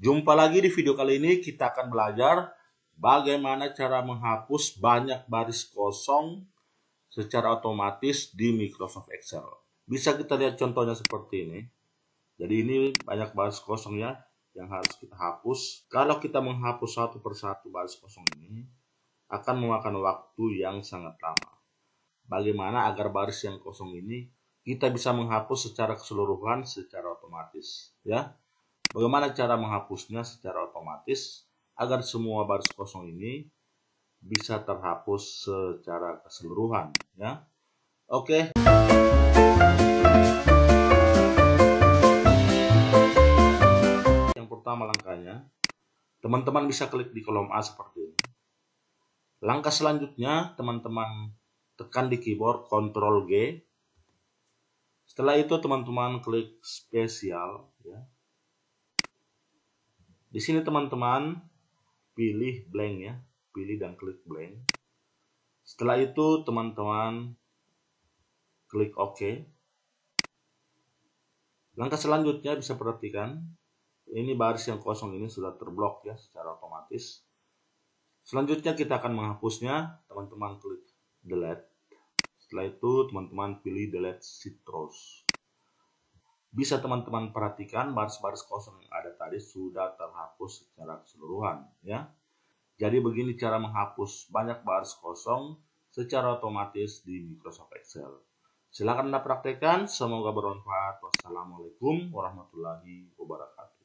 Jumpa lagi di video kali ini kita akan belajar bagaimana cara menghapus banyak baris kosong secara otomatis di Microsoft Excel. Bisa kita lihat contohnya seperti ini. Jadi ini banyak baris kosong ya yang harus kita hapus. Kalau kita menghapus satu persatu baris kosong ini akan memakan waktu yang sangat lama. Bagaimana agar baris yang kosong ini kita bisa menghapus secara keseluruhan secara otomatis ya Bagaimana cara menghapusnya secara otomatis agar semua baris kosong ini bisa terhapus secara keseluruhan ya. Oke. Yang pertama langkahnya, teman-teman bisa klik di kolom A seperti ini. Langkah selanjutnya, teman-teman tekan di keyboard Ctrl G. Setelah itu teman-teman klik spesial di sini teman-teman pilih blank ya, pilih dan klik blank. Setelah itu teman-teman klik OK. Langkah selanjutnya bisa perhatikan, ini baris yang kosong ini sudah terblok ya secara otomatis. Selanjutnya kita akan menghapusnya, teman-teman klik delete. Setelah itu teman-teman pilih delete citrus. Bisa teman-teman perhatikan baris-baris kosong yang ada tadi sudah terhapus secara keseluruhan ya. Jadi begini cara menghapus banyak baris kosong secara otomatis di Microsoft Excel. Silakan Anda praktekkan, semoga bermanfaat. Wassalamualaikum warahmatullahi wabarakatuh.